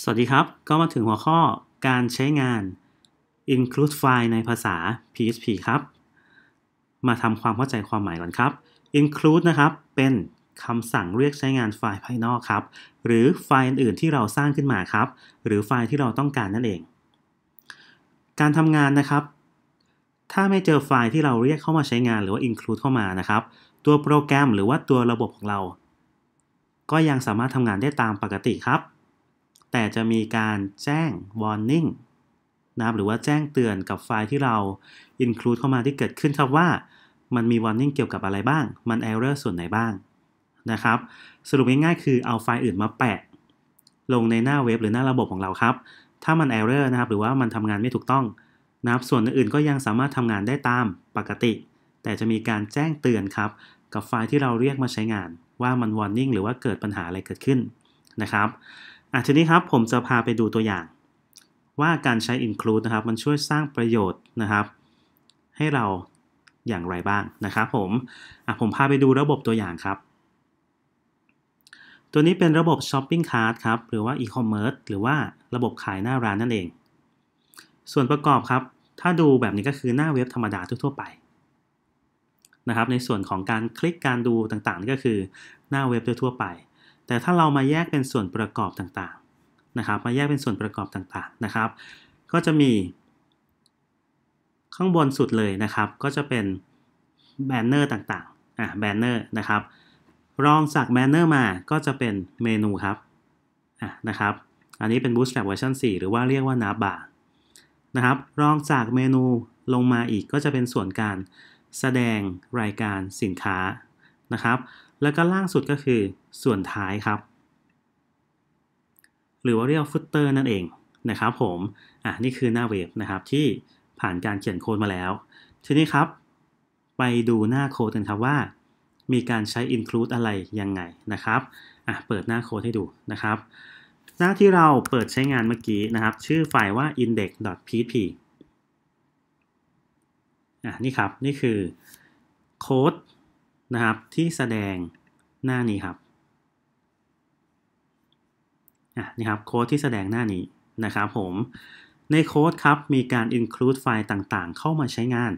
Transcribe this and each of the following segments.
สวัสดีครับก็มาถึงหัวข้อการใช้งาน include file ในภาษา PHP ครับ มาทำความเข้าใจความหมายก่อนครับ include นะครับเป็นคำสั่งเรียกใช้งานไฟล์ภายนอกครับ หรือไฟล์อื่นที่เราสร้างขึ้นมาครับ หรือไฟล์ที่เราต้องการนั่นเอง การทำงานนะครับ ถ้าไม่เจอไฟล์ที่เราเรียกเข้ามาใช้งานหรือว่า include เข้ามานะครับ ตัวโปรแกรมหรือว่าตัวระบบของเรา ก็ยังสามารถทำงานได้ตามปกติครับแต่จะมีการแจ้ง warning นะครับหรือว่าแจ้งเตือนกับไฟล์ที่เรา include เข้ามาที่เกิดขึ้นครับว่ามันมี warning เกี่ยวกับอะไรบ้าง มัน error ส่วนไหนบ้างนะครับ สรุปง่ายๆคือเอาไฟล์อื่นมาแปะ ลงในหน้าเว็บหรือหน้าระบบของเราครับ ถ้ามัน error นะครับ หรือว่ามันทำงานไม่ถูกต้องนะครับส่วนอื่นก็ยังสามารถทำงานได้ตามปกติ แต่จะมีการแจ้งเตือนครับ กับไฟล์ที่เราเรียกมาใช้งานว่ามัน warning หรือว่าเกิดปัญหาอะไรเกิดขึ้นนะครับอ่ะทีนี้ครับผมจะพาไปดูตัวอย่าง ว่าการใช้ include นะครับมันช่วยสร้างประโยชน์นะครับ ให้เราอย่างไรบ้างนะครับผมอ่ะผมพาไปดูระบบตัวอย่างครับ ตัวนี้เป็นระบบ shopping cart ครับ หรือว่า e-commerce หรือว่าระบบขายหน้าร้านนั่นเอง ส่วนประกอบครับ ถ้าดูแบบนี้ก็คือหน้าเว็บธรรมดาทั่วไปนะครับในส่วนของการคลิกการดูต่างๆนี่ก็คือหน้าเว็บทั่วไปแต่ถ้าเรามาแยกเป็นส่วนประกอบต่างๆนะครับ มาแยกเป็นส่วนประกอบต่างๆนะครับ ก็จะมี ข้างบนสุดเลยนะครับ ก็จะเป็นแบนเนอร์ต่างๆอ่ะแบนเนอร์นะครับ รองจากแบนเนอร์มาก็จะเป็นเมนูครับอ่ะนะครับ อันนี้เป็น Bootstrap เวอร์ชัน4หรือว่าเรียกว่านาบาร์นะครับ รองจากเมนูลงมาอีกก็จะเป็นส่วนการแสดงรายการสินค้านะครับแล้วก็ล่างสุดก็คือส่วนท้ายครับ หรือว่าเรียกฟุตเตอร์นั่นเองนะครับผมอ่ะนี่คือหน้าเว็บนะครับที่ผ่านการเขียนโค้ดมาแล้ว ทีนี้ครับ ไปดูหน้าโค้ดกันครับว่ามีการใช้ include อะไรยังไงนะครับอ่ะเปิดหน้าโค้ดให้ดูนะครับ หน้าที่เราเปิดใช้งานเมื่อกี้นะครับ ชื่อไฟล์ว่า index.php อ่ะนี่ครับนี่คือโค้ดนะครับที่แสดงหน้านี้ครับอ่นี่ครับ โค้ดที่แสดงหน้านี้นะครับผม ในโค้ดครับมีการ include ไฟล์ต่างๆ เข้ามาใช้งาน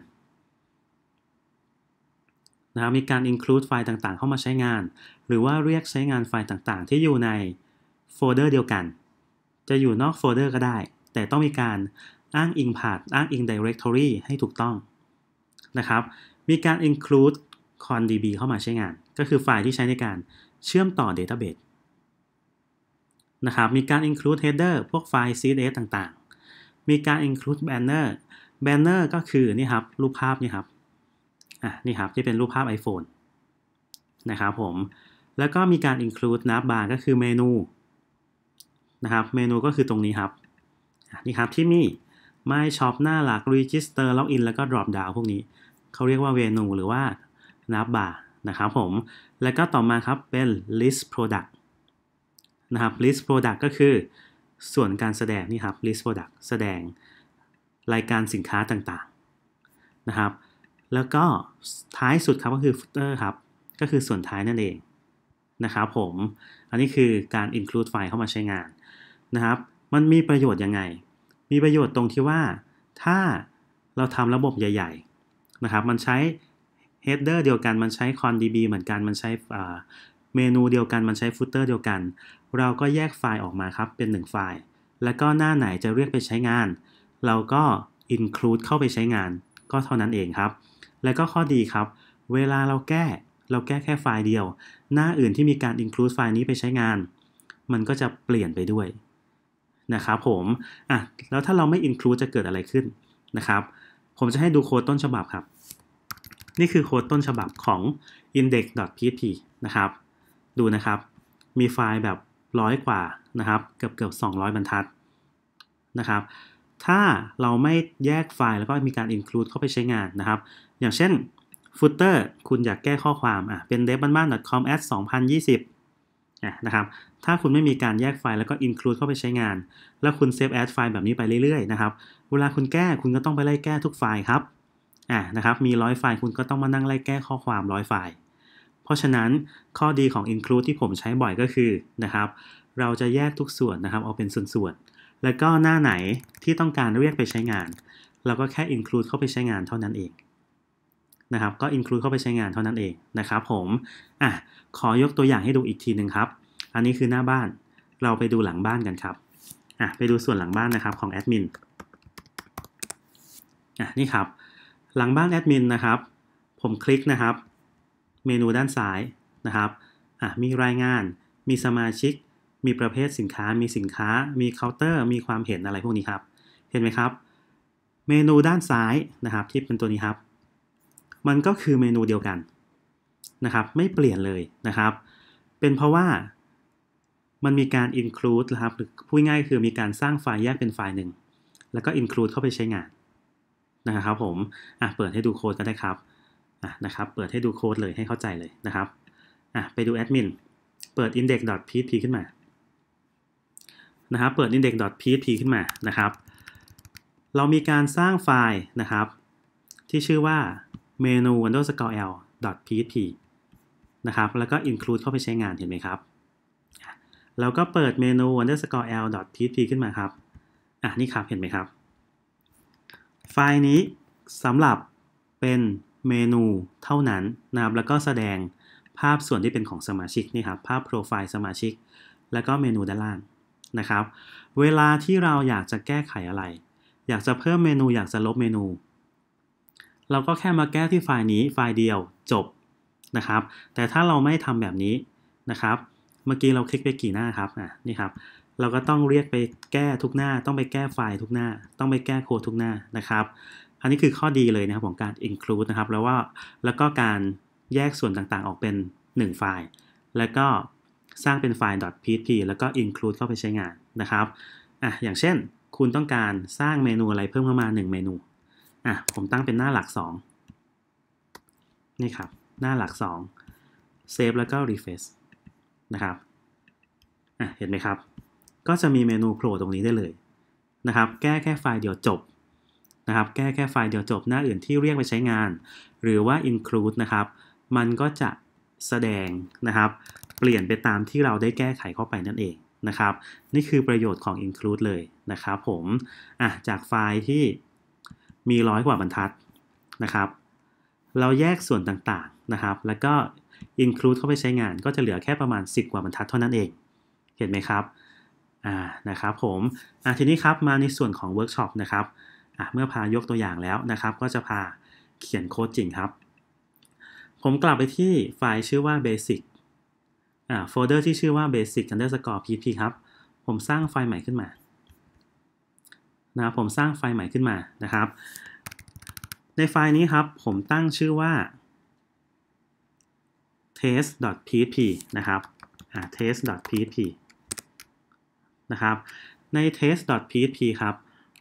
นะครับมีการ include ไฟล์ต่างๆ เข้ามาใช้งาน หรือว่าเรียกใช้งานไฟล์ต่างๆ ที่อยู่ใน โฟลเดอร์เดียวกัน จะอยู่นอกโฟลเดอร์ก็ได้ แต่ต้องมีการอ้างอิงผ่านอ้างอิง directory ให้ถูกต้องนะครับ มีการ include ConDB เข้ามาใช้งาน ก็คือไฟล์ที่ใช้ในการเชื่อมต่อ Database นะครับ มีการ include header พวกไฟล์ CSS ต่าง ๆ มีการ include banner banner ก็คือนี่ครับ รูปภาพนี่ครับ อ่ะนี่ครับ ที่เป็นรูปภาพ iPhone นะครับผม แล้วก็มีการ include ั a บาร์ก็คือเมนูนะครับ เมนูก็คือตรงนี้ครับ นี่ครับ ที่มี My Shop หน้าหลัก Register Login แล้วก็ Drop Down พวกนี้ เขาเรียกว่าเมนูหรือว่านับบาร์นะครับผมแล้วก็ต่อมาครับเป็น List Product นะครับ List Product ก็คือส่วนการแสดงนี่ครับ List Product แสดงรายการสินค้าต่างๆนะครับแล้วก็ท้ายสุดครับก็คือ Footer ครับ ก็คือส่วนท้ายนั่นเองนะครับผมอันนี้คือการ include ไฟล์เข้ามาใช้งานนะครับมันมีประโยชน์ยังไง มีประโยชน์ตรงที่ว่าถ้าเราทำระบบใหญ่ ๆนะครับ มันใช้ฮดเดอร์เดียวกันมันใช้คอนดีบีเหมือนกันมันใช้เมนูเดียวกันมันใช้ฟุตเตอร์เดียวกันเราก็แยกไฟล์ออกมาครับเป็น1ไฟล์แล้วก็หน้าไหนจะเรียกไปใช้งาน เราก็ include เข้าไปใช้งาน ก็เท่านั้นเองครับ แล้วก็ข้อดีครับ เวลาเราแก้เราแก้แค่ไฟล์เดียว หน้าอื่นที่มีการ include ไฟล์นี้ไปใช้งานมันก็จะเปลี่ยนไปด้วยนะครับผมอ่ะแล้วถ้าเราไม่ include จะเกิดอะไรขึ้นนะครับ ผมจะให้ดูโค้ดต้นฉบับครับนี่คือโค้ดต้นฉบับของ index.php นะครับ ดูนะครับ มีไฟล์แบบร้อยกว่านะครับเกือบเกือบ200 บรรทัดนะครับ ถ้าเราไม่แยกไฟล์แล้วก็มีการ include เข้าไปใช้งานนะครับ อย่างเช่น footer คุณอยากแก้ข้อความอ่ะเป็น dev บ้าน .com a d d 2020นะครับ ถ้าคุณไม่มีการแยกไฟล์แล้วก็ include เข้าไปใช้งาน แล้วคุณ save as ไฟล์แบบนี้ไปเรื่อยๆนะครับ เวลาคุณแก้คุณก็ต้องไปไล่แก้ทุกไฟล์ครับอ่ะนะครับมีร้อยไฟล์คุณก็ต้องมานั่งไล่แก้ข้อความร้อยไฟล์ เพราะฉะนั้นข้อดีของ include ที่ผมใช้บ่อยก็คือนะครับ เราจะแยกทุกส่วนนะครับเอาเป็นส่วนๆ แล้วก็หน้าไหนที่ต้องการเรียกไปใช้งาน เราก็แค่ include เข้าไปใช้งานเท่านั้นเองนะครับ ก็ include เข้าไปใช้งานเท่านั้นเองนะครับผมอ่ะขอยกตัวอย่างให้ดูอีกทีหนึ่งครับ อันนี้คือหน้าบ้าน เราไปดูหลังบ้านกันครับอ่ะไปดูส่วนหลังบ้านนะครับของแอดมินอ่ะนี่ครับหลังบ้านแอดมินนะครับ ผมคลิกนะครับ เมนูด้านซ้ายนะครับอ่ะมีรายงานมีสมาชิก มีประเภทสินค้ามีสินค้า มีเคาน์เตอร์ มีความเห็นอะไรพวกนี้ครับ เห็นไหมครับ เมนูด้านซ้ายนะครับที่เป็นตัวนี้ครับ มันก็คือเมนูเดียวกันนะครับ ไม่เปลี่ยนเลยนะครับ เป็นเพราะว่ามันมีการ include นะครับหรือพูดง่ายคือมีการสร้างไฟล์แยกเป็นไฟล์หนึ่งแล้วก็ include เข้าไปใช้งานนะครับผมอ่ะเปิดให้ดูโค้ดกันนะครับอ่ะนะครับ เปิดให้ดูโค้ดเลยให้เข้าใจเลยนะครับอ่ะไปดูแอดมินเปิด index.php ขึ้นมานะครับเปิด index.php ขึ้นมานะครับ เรามีการสร้างไฟล์นะครับ ที่ชื่อว่า menu underscore l php นะครับแล้วก็ include เข้าไปใช้งานเห็นไหมครับแล้วก็เปิดเมนู underscore l php ขึ้นมาครับอ่ะนี่ครับเห็นไหมครับไฟล์นี้สำหรับเป็นเมนูเท่านั้นนะครับแล้วก็แสดงภาพส่วนที่เป็นของสมาชิกนี่ครับภาพโปรไฟล์สมาชิก แล้วก็เมนูด้านล่างนะครับ เวลาที่เราอยากจะแก้ไขอะไร อยากจะเพิ่มเมนูอยากจะลบเมนู เราก็แค่มาแก้ที่ไฟล์นี้ไฟล์เดียวจบนะครับ แต่ถ้าเราไม่ทำแบบนี้นะครับ เมื่อกี้เราคลิกไปกี่หน้าครับอ่ะนี่ครับเราก็ต้องเรียกไปแก้ทุกหน้า ต้องไปแก้ไฟล์ทุกหน้า ต้องไปแก้โค้ดทุกหน้านะครับ อันนี้คือข้อดีเลยนะครับของการ include นะครับ แล้วว่า แล้วก็การแยกส่วนต่างๆ ออกเป็น 1 ไฟล์ แล้วก็สร้างเป็นไฟล์ .php แล้วก็ include เข้าไปใช้งานนะครับ อ่ะ อย่างเช่นคุณต้องการสร้างเมนูอะไรเพิ่มเข้ามา 1 เมนู อ่ะ ผมตั้งเป็นหน้าหลัก 2 นี่ครับหน้าหลัก 2 save แล้วก็ refresh นะครับ อ่ะ เห็นไหมครับก็จะมีเมนูโผล่ตรงนี้ได้เลยนะครับ แก้แค่ไฟล์เดียวจบนะครับ แก้แค่ไฟล์เดียวจบหน้าอื่นที่เรียกไปใช้งาน หรือว่า include นะครับ มันก็จะแสดงนะครับ เปลี่ยนไปตามที่เราได้แก้ไขเข้าไปนั่นเองนะครับ นี่คือประโยชน์ของ include เลยนะครับ ผม อ่ะ จากไฟล์ที่มีร้อยกว่าบรรทัดนะครับ เราแยกส่วนต่างๆนะครับ แล้วก็ include เข้าไปใช้งานก็จะเหลือแค่ประมาณ10 กว่าบรรทัดเท่านั้นเอง เห็นไหมครับอ่านะครับผมอ่าทีนี้ครับมาในส่วนของเวิร์กช็อปนะครับอ่าเมื่อพายกตัวอย่างแล้วนะครับ ก็จะพาเขียนโค้ดจริงครับ ผมกลับไปที่ไฟล์ชื่อว่า basic อ่าโฟลเดอร์ที่ชื่อว่า basic underscore pp ครับผมสร้างไฟล์ใหม่ขึ้นมานะผมสร้างไฟล์ใหม่ขึ้นมานะครับ ในไฟล์นี้ครับผมตั้งชื่อว่า test.php นะครับ test.php นะครับใน test.php ครับ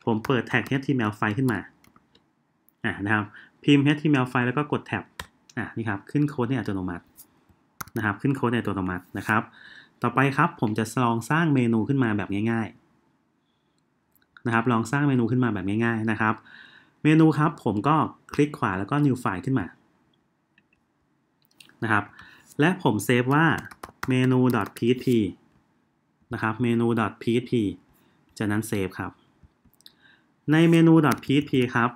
ผมเปิดแท็ก html file ขึ้นมา อ่านะครับ พิมพ์ html file แล้วก็กดแท็บอ่านี่ครับ ขึ้นโค้ดในอัตโนมัติ นะครับ ขึ้นโค้ดในอัตโนมัตินะครับ ต่อไปครับ ผมจะลองสร้างเมนูขึ้นมาแบบง่ายๆนะครับ ลองสร้างเมนูขึ้นมาแบบง่ายๆนะครับ เมนูครับผมก็คลิกขวาแล้วก็ new file ขึ้นมา นะครับ และผมเซฟว่าเมนู .php นะครับเมนู .php จากนั้นเซฟครับ ในเมนู .php ครับ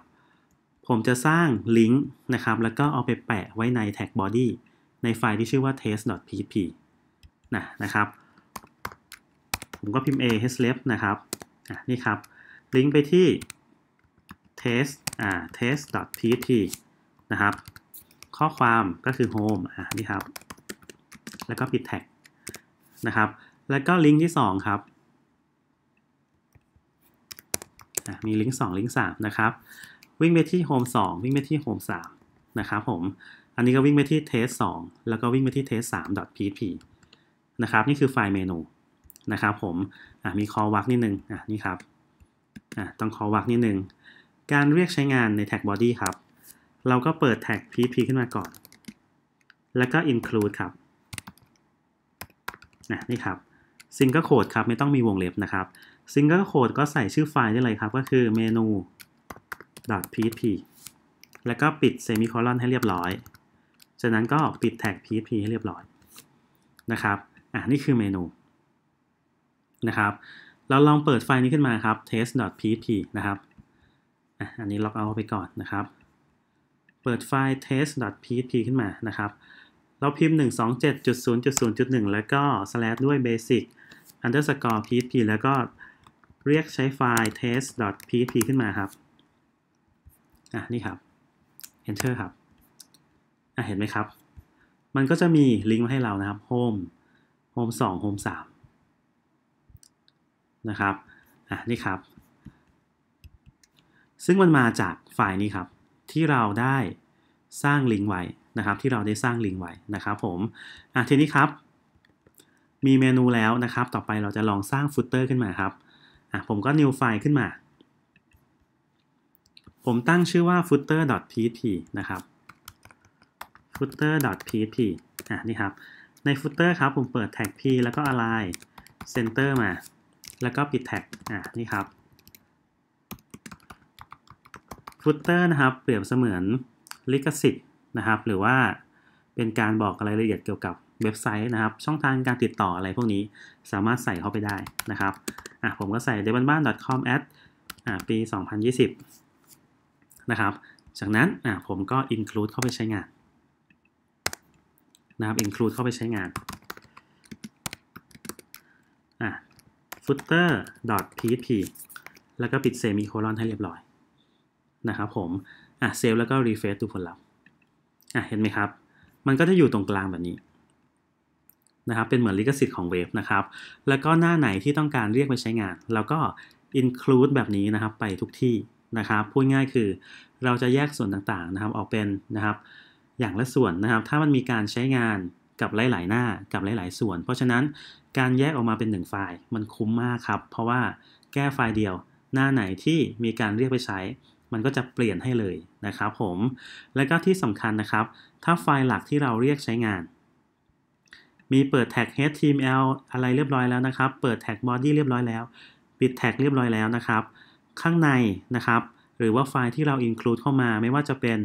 ผมจะสร้างลิงก์นะครับ แล้วก็เอาไปแปะไว้ในแท็กบอดี้ในไฟล์ที่ชื่อว่า test.php นะนะครับ ผมก็พิมพ์ a href นะครับนี่ครับ ลิงก์ไปที่ test อ่า test.php นะครับ ข้อความก็คือ home อ่านี่ครับ แล้วก็ปิดแท็กนะครับแล้วก็ลิงก์ที่ 2 ครับ มีลิงก์2ลิงก์3 นะครับ วิ่งไปที่ฮมสอ2วิ่งไปที่ฮมสา3นะครับ ผม อันนี้ก็วิ่งไปที่ทสสองแล้วก็วิ่งไปที่ test 3 php นะครับ นี่คือไฟล์เมนูนะครับ ผมมีคอวักนิดนึงนี่ครับ ต้องคอวักนิดนึง การเรียกใช้งานในแท็ก body ครับ เราก็เปิดแท็ก php ขึ้นมาก่อน แล้วก็ include ครับ นี่ครับ single code ครับไม่ต้องมีวงเล็บนะครับ single code ก็ใส่ชื่อไฟล์ได้เลยครับ ก็คือเมนู .php แล้วก็ปิดเซมิโคลอนให้เรียบร้อย จากนั้นก็ปิดแท็ก php ให้เรียบร้อยนะครับอ่ะนี่คือเมนูนะครับเราลองเปิดไฟล์นี้ขึ้นมาครับ test.php นะครับอ่ะอันนี้ล็อกเอาไปก่อนนะครับ เปิดไฟล์ test.php ขึ้นมานะครับ เราพิมพ์ 127.0.0.1 แล้วก็ slash ด้วย basic underscore p h p แล้วก็เรียกใช้ไฟล์ test p h p ขึ้นมาครับ อ่ะนี่ครับ enter ครับ อ่ะเห็นไหมครับ มันก็จะมีลิงก์มาให้เรานะครับ home home 2 home 3นะครับ อ่ะนี่ครับ ซึ่งมันมาจากไฟล์นี้ครับ ที่เราได้สร้างลิงก์ไว้นะครับ ที่เราได้สร้างลิงก์ไว้นะครับ ผม อ่ะทีนี้ครับมีเมนูแล้วนะครับ ต่อไปเราจะลองสร้างฟุตเตอร์ขึ้นมาครับ ผมก็ new file ขึ้นมา ผมตั้งชื่อว่า footer.pt นะครับ footer.pt อ่ะนี่ครับ ใน footer ครับผมเปิดแท็ก p แล้วก็ align center มา แล้วก็ปิดแท็ก อ่ะนี่ครับ footer นะครับ เปรียบเสมือนลิขสิทธิ์นะครับ หรือว่าเป็นการบอกอะไรละเอียดเกี่ยวกับเว็บไซต์นะครับ ช่องทางการติดต่ออะไรพวกนี้สามารถใส่เข้าไปได้นะครับอ่ะผมก็ใส่ d e b a n b a n c o m อ่ะปี 2020 นะครับ จากนั้นอ่ะผมก็ include เข้าไปใช้งานนะครับ include เข้าไปใช้งานอ่ะ footer php แล้วก็ปิดเซมิโคลอนให้เรียบร้อยนะครับผมอ่ะเซฟแล้วก็รีเฟรชดูผลลัพธ์อ่ะเห็นไหมครับ มันก็จะอยู่ตรงกลางแบบนี้นะครับเป็นเหมือนลิขสิทธิ์ของเว็บนะครับ แล้วก็หน้าไหนที่ต้องการเรียกไปใช้งานเราก็ include แบบนี้นะครับ ไปทุกที่นะครับ พูดง่ายคือ เราจะแยกส่วนต่างๆนะครับ ออกเป็นนะครับ อย่างละส่วนนะครับ ถ้ามันมีการใช้งานกับหลาย ๆ หน้ากับหลายๆ ส่วน เพราะฉะนั้นการแยกออกมาเป็น 1 ไฟล์มันคุ้มมากครับ เพราะว่าแก้ไฟล์เดียวหน้าไหนที่มีการเรียกไปใช้ มันก็จะเปลี่ยนให้เลยนะครับ ผม และก็ที่สำคัญนะครับ ถ้าไฟล์หลักที่เราเรียกใช้งานมีเปิดแท็ก html อะไรเรียบร้อยแล้วนะครับ เปิดแท็ก body เรียบร้อยแล้ว ปิดแท็กเรียบร้อยแล้วนะครับ ข้างในนะครับ หรือว่าไฟล์ที่เรา include เข้ามา ไม่ว่าจะเป็น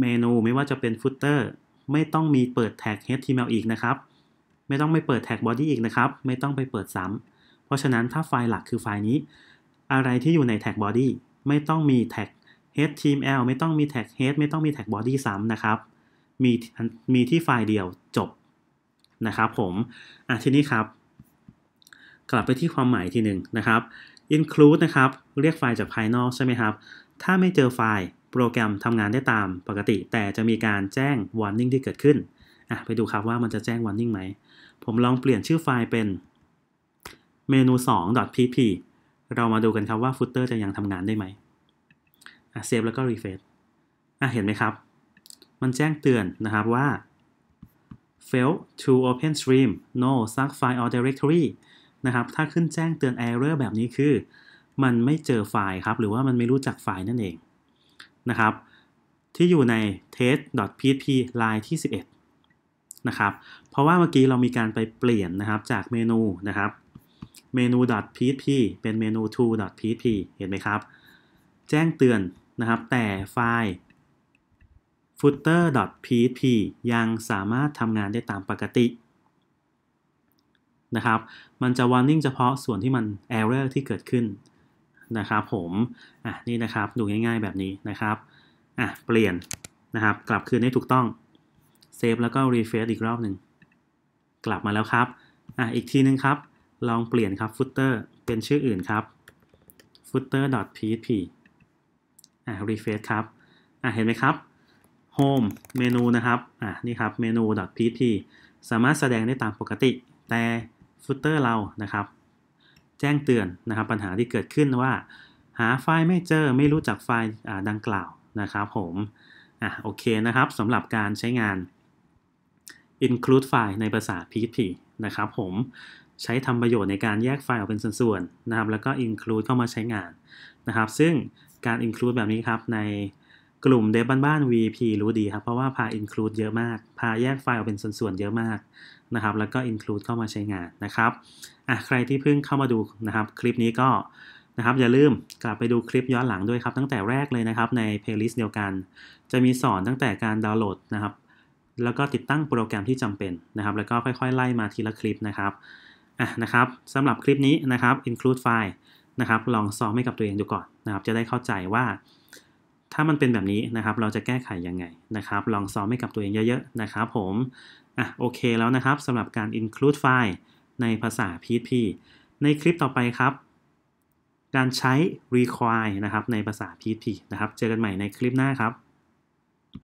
เมนู ไม่ว่าจะเป็น footer ไม่ต้องมีเปิดแท็ก html อีกนะครับ ไม่ต้องไปเปิดแท็ก body อีกนะครับ ไม่ต้องไปเปิดซ้ำเพราะฉะนั้นถ้าไฟล์หลักคือไฟล์นี้ อะไรที่อยู่ในแท็ก body ไม่ต้องมีแท็ก html ไม่ต้องมีแท็ก head ไม่ต้องมีแท็ก body ซ้ำนะครับ มีมีที่ไฟล์เดียวจบนะครับผม อ่ะทีนี้ครับ กลับไปที่ความหมายทีหนึ่งนะครับ include นะครับ เรียกไฟล์จากภายนอกใช่ไหมครับ ถ้าไม่เจอไฟล์โปรแกรมทำงานได้ตามปกติ แต่จะมีการแจ้ง warning ที่เกิดขึ้นอ่ะไปดูครับว่ามันจะแจ้ง warning ไหม ผมลองเปลี่ยนชื่อไฟล์เป็นเมนู 2.pp เรามาดูกันครับว่าฟุตเตอร์จะยังทำงานได้ไหมอ่ะเซฟแล้วก็รีเฟซอ่ะเห็นไหมครับ มันแจ้งเตือนนะครับว่า fail to open stream no such file or directory นะครับ ถ้าขึ้นแจ้งเตือน error แบบนี้คือ มันไม่เจอไฟล์ครับ หรือว่ามันไม่รู้จักไฟล์นั่นเองนะครับ ที่อยู่ใน test.php line ที่ 11นะครับ เพราะว่าเมื่อกี้เรามีการไปเปลี่ยนนะครับจากเมนูนะครับเมนู .php เป็นเมนู to.php เห็นไหมครับ แจ้งเตือนนะครับ แต่ไฟล์ footer.php ยังสามารถทำงานได้ตามปกตินะครับ มันจะ warning เฉพาะส่วนที่มัน error ที่เกิดขึ้นนะครับ ผม อ่ะ นี่นะครับดูง่าย ๆ แบบนี้นะครับ อ่ะ เปลี่ยนนะครับ กลับคืนให้ถูกต้องเซฟแล้วก็รีเฟรชอีกรอบหนึ่ง กลับมาแล้วครับ อ่ะ อีกทีนึงครับลองเปลี่ยนครับฟุตเตอร์เป็นชื่ออื่นครับ footer.php อ่ะ refresh ครับ อ่ะเห็นไหมครับ Home เมนูนะครับอ่ะนี่ครับเมนู .pt สามารถแสดงได้ตามปกติแต่ฟุตเตอร์เรานะครับแจ้งเตือนนะครับปัญหาที่เกิดขึ้นว่า หาไฟล์ไม่เจอ ไม่รู้จักไฟล์ดังกล่าวนะครับ ผมอ่ะโอเคนะครับสำหรับการใช้งาน include ไฟล์ในภาษา PHP นะครับ ผมใช้ทำประโยชน์ในการแยกไฟล์ออกเป็นส่วนๆนะครับ แล้วก็ include เข้ามาใช้งานนะครับ ซึ่งการ include แบบนี้ครับในกลุ่มเดบบ้านๆ VP รู้ดีครับ เพราะว่าพา include เยอะมาก พาแยกไฟล์ออกเป็นส่วนๆ เยอะมากนะครับ แล้วก็ include เข้ามาใช้งานนะครับอ่ะใครที่เพิ่งเข้ามาดูนะครับ คลิปนี้ก็ นะครับ อย่าลืมกลับไปดูคลิปย้อนหลังด้วยครับ ตั้งแต่แรกเลยนะครับใน playlist เดียวกัน จะมีสอนตั้งแต่การดาวน์โหลดนะครับ แล้วก็ติดตั้งโปรแกรมที่จำเป็นนะครับ แล้วก็ค่อยๆไล่มาทีละคลิปนะครับอ่ะนะครับสำหรับคลิปนี้นะครับ include ไฟล์นะครับลองซ้อมให้กับตัวเองดูก่อนนะครับ จะได้เข้าใจว่าถ้ามันเป็นแบบนี้นะครับ เราจะแก้ไขยังไงนะครับ ลองซ้อมให้กับตัวเองเยอะๆนะครับผมอ่ะโอเคแล้วนะครับสำหรับการ include file ในภาษา PHP ในคลิปต่อไปครับ การใช้ require นะครับในภาษา PHP นะครับเจอกันใหม่ในคลิปหน้าครับ